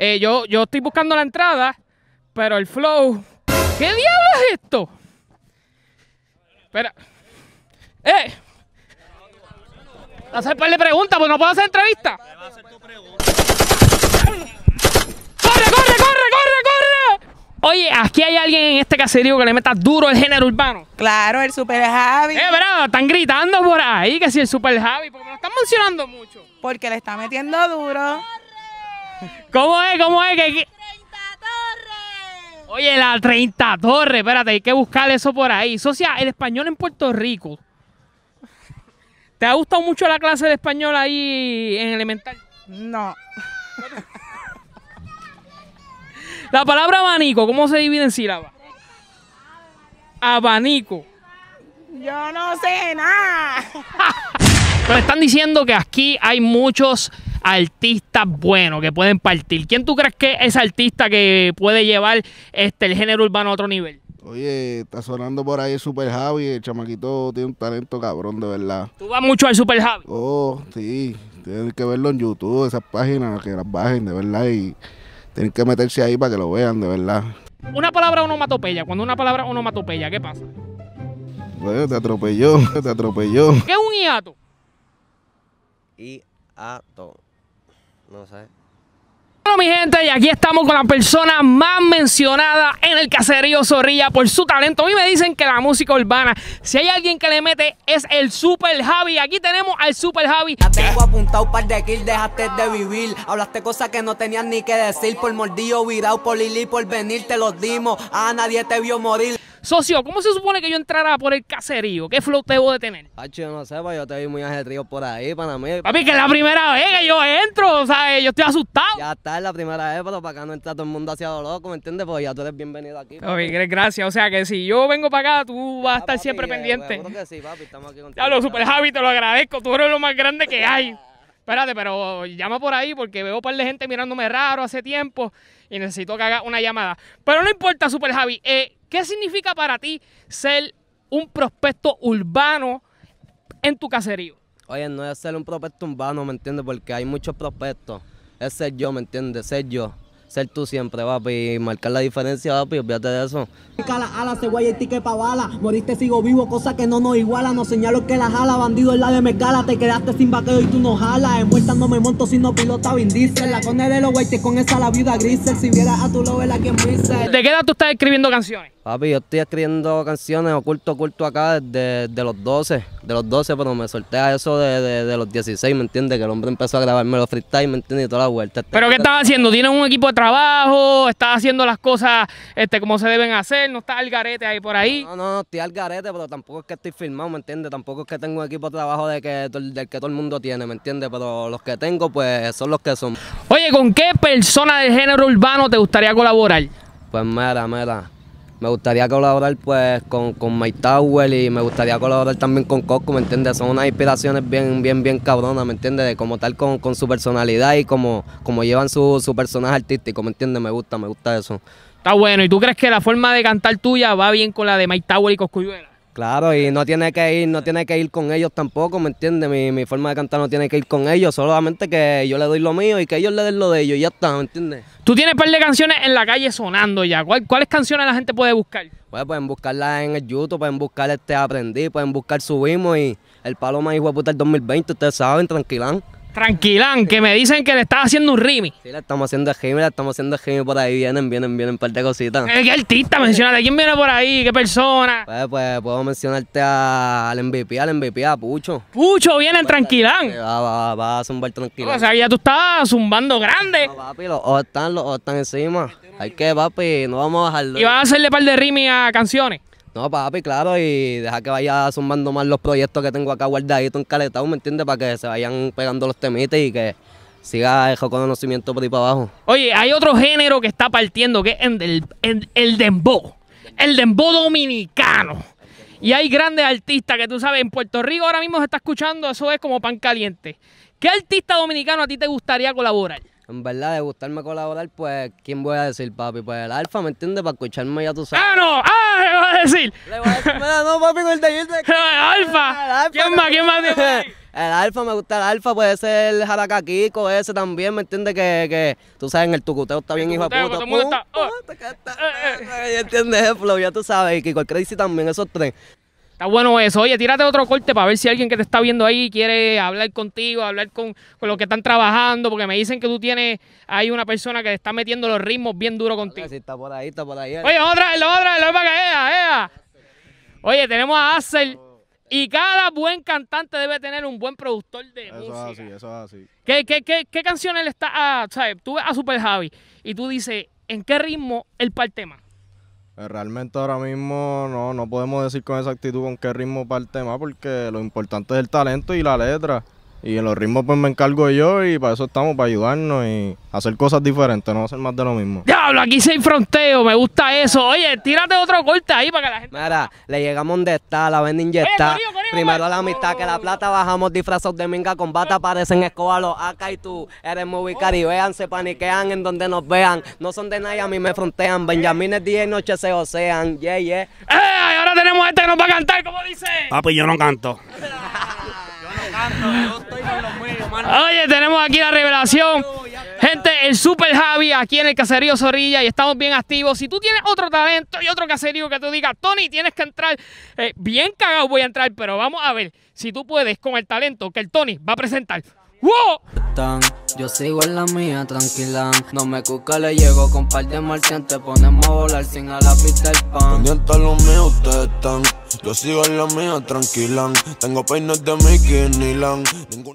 Eh, yo, estoy buscando la entrada, pero el flow. ¿Qué diablo es esto? Espera. ¡Eh! Hacer de preguntas, pues no puedo hacer entrevista. ¡Corre, corre, corre, corre, corre! Oye, aquí hay alguien en este caserío que le meta duro el género urbano. Claro, el Super Javi. Eh, pero están gritando por ahí que si el Super Javi, porque me lo están mencionando mucho. Porque le está metiendo duro. ¿Cómo es? ¿Cómo es? que 30 torres. Oye, la 30 torres, espérate, hay que buscar eso por ahí. Socia, el español en Puerto Rico. ¿Te ha gustado mucho la clase de español ahí en elemental? No. La palabra abanico, ¿cómo se divide en sílabas? Abanico. Yo no sé nada. Pero están diciendo que aquí hay muchos artistas buenos que pueden partir. ¿Quién tú crees que es artista que puede llevar este el género urbano a otro nivel? Oye, está sonando por ahí el Super Javi, el chamaquito tiene un talento cabrón, de verdad. ¿Tú vas mucho al Super Javi? Oh, sí, tienen que verlo en YouTube, esas páginas, que las bajen, de verdad, y tienen que meterse ahí para que lo vean, de verdad. Una palabra onomatopeya, cuando una palabra onomatopeya, ¿qué pasa? Bueno, te atropelló, te atropelló. ¿Qué es un hiato? Hiato. No sé. Bueno, mi gente, y aquí estamos con la persona más mencionada en el caserío Zorrilla por su talento. A mí me dicen que la música urbana, si hay alguien que le mete, es el Super Javi. Aquí tenemos al Super Javi. Ya tengo apuntado par de kills dejaste de vivir. Hablaste cosas que no tenías ni que decir. Por mordillo, virado, por lili, por venir, te los dimos. A nadie te vio morir. Socio, ¿cómo se supone que yo entrara por el caserío? ¿Qué flow debo de tener? Pacho, yo no sé, pues yo te vi muy ajetrío por ahí, para mí. Papi, que es la primera vez que yo entro, o sea, eh, yo estoy asustado. Ya está, es la primera vez, pero para acá no entra todo el mundo hacia loco, ¿me entiendes? Pues ya tú eres bienvenido aquí. Papi, gracias, o sea, que si yo vengo para acá, tú vas a estar siempre eh, pendiente. Pues, que sí, papi, estamos aquí contigo. lo Super Javi, te lo agradezco, tú eres lo más grande que hay. Espérate, pero llama por ahí porque veo un par de gente mirándome raro hace tiempo y necesito que haga una llamada. Pero no importa, Super Javi. Eh, ¿Qué significa para ti ser un prospecto urbano en tu caserío? Oye, no es ser un prospecto urbano, ¿me entiendes? Porque hay muchos prospectos. Es ser yo, ¿me entiendes? Ser yo ser tú siempre, papi, marcar la diferencia, papi, olvídate de eso. Cala, ala, y pa' bala, moriste sigo vivo, cosa que no nos iguala, nos señalo que la jala, bandido es la de mezcala, te quedaste sin bateo y tú no jala, en no me monto si no pilota Vin Diesel, la cone de los güeyes con esa la vida gris, si vieras a tu lover la que dice. ¿De qué edad tú estás escribiendo canciones? Papi, yo estoy escribiendo canciones oculto, oculto acá desde, los 12 de los 12, pero me solté a eso de, los 16, ¿me entiendes? Que el hombre empezó a grabarme los freestyle, ¿me entiendes? Y toda la vuelta. Este ¿Pero qué estás haciendo? ¿Tienes un equipo de trabajo? ¿Estás haciendo las cosas este, como se deben hacer? ¿No está al garete ahí por ahí? No, no, estoy al garete, pero tampoco es que estoy firmado, ¿me entiendes? Tampoco es que tengo un equipo de trabajo de que, del que todo el mundo tiene, ¿me entiendes? Pero los que tengo, pues son los que son. Oye, ¿con qué persona de género urbano te gustaría colaborar? Pues mira, mira... Me gustaría colaborar pues con, con Tower y me gustaría colaborar también con Coco, ¿me entiendes? Son unas inspiraciones bien, bien, bien cabronas, ¿me entiendes? De como tal con, su personalidad y como, como llevan su, personaje artístico, ¿me entiendes? Me gusta, me gusta eso. Está bueno, ¿y tú crees que la forma de cantar tuya va bien con la de My Tower y Coscuyuela? Claro, y no tiene que ir, no tiene que ir con ellos tampoco, ¿me entiendes? Mi, forma de cantar no tiene que ir con ellos, solamente que yo le doy lo mío y que ellos le den lo de ellos y ya está, ¿me entiendes? Tú tienes un par de canciones en la calle sonando ya. ¿Cuáles canciones la gente puede buscar? Pues pueden buscarlas en el YouTube, pueden buscar este Aprendí, pueden buscar Subimos y El Paloma y Hueputa el 2020, ustedes saben, tranquilan. Tranquilán, que me dicen que le estás haciendo un rimi. Sí, le estamos haciendo rimi, le estamos haciendo rimi por ahí. Vienen, vienen, vienen un par de cositas. Eh, ¿Qué artista Mencionate ¿Quién viene por ahí? ¿Qué persona? Pues, pues puedo mencionarte al MVP, al MVP, a Pucho. Pucho, vienen tranquilán. Va, va, va, a zumbar tranquilán. O sea, ya tú estabas zumbando grande. No, papi, los están, los están encima. Hay que, papi, no vamos a bajarlo. ¿Y vas a hacerle par de rimi a canciones? No, papi, claro, y deja que vaya sumando más los proyectos que tengo acá guardaditos en Caletao, ¿me entiendes? Para que se vayan pegando los temites y que siga el conocimiento por ahí para abajo. Oye, hay otro género que está partiendo, que es el, el, el dembow. El dominicano. Y hay grandes artistas que tú sabes, en Puerto Rico ahora mismo se está escuchando, eso es como pan caliente. ¿Qué artista dominicano a ti te gustaría colaborar? en verdad de gustarme colaborar, pues, ¿quién voy a decir, papi? Pues el alfa, ¿me entiendes? Para escucharme ya tú sabes. ¡Ah, no! ¡Ah! Le vas a decir. Le voy a decir, no, papi, con el taller ¡El alfa! ¿Quién más? ¿Quién más? El alfa, me gusta el alfa, puede ser el Kiko, ese también, ¿me entiendes? Que, que tú sabes, en el tucuteo está bien, hijo de puta. Ya uh, uh, uh, entiendes, Flow, está... ¿Entiendes? Ya tú sabes, y Kiko el Crazy también, esos tres. Está bueno eso. Oye, tírate otro corte para ver si alguien que te está viendo ahí quiere hablar contigo, hablar con, con los que están trabajando, porque me dicen que tú tienes ahí una persona que le está metiendo los ritmos bien duro contigo. Oye, está por ahí, está por ahí. Eh. Oye, otra, la otra, la para que ella, Oye, tenemos a Axel. Y cada buen cantante debe tener un buen productor de música. Eso es así, eso es así. ¿Qué, qué, qué, qué canciones le está ah, a, sabes, tú ves a Super Javi y tú dices, ¿en qué ritmo el parte más? Eh, realmente ahora mismo no, no podemos decir con exactitud con qué ritmo parte más porque lo importante es el talento y la letra. Y en los ritmos pues me encargo yo y para eso estamos, para ayudarnos y hacer cosas diferentes, no hacer más de lo mismo. Diablo, aquí se fronteo, me gusta eso. Oye, tírate otro corte ahí para que la gente... Mira, le llegamos donde está, la venden inyectada. Primero la amistad que la plata, bajamos disfrazos de minga con bata, parecen escoba acá y tú. Eres y oh. caribean, se paniquean en donde nos vean. No son de nadie, a mí me frontean. es día y noche se osean. Yeah, yeah. ¡Eh! Ahora tenemos este que nos va a cantar, ¿cómo dice? Papi, yo no canto. yo no canto, yo estoy con los míos, Oye, tenemos aquí la revelación. Gente, el Super Javi aquí en el Caserío Zorrilla y estamos bien activos. Si tú tienes otro talento y otro caserío que tú digas, Tony, tienes que entrar, eh, bien cagado voy a entrar, pero vamos a ver si tú puedes con el talento que el Tony va a presentar. ¡Wow! yo sigo en la mía, tranquila. No me cuca, le llego con par de marciantes. Ponemos a volar sin a la pista el pan. Pendiente a lo mío, ustedes están. Yo sigo en la mía, tranquila. Tengo peines de Mickey Nilan. Ningún...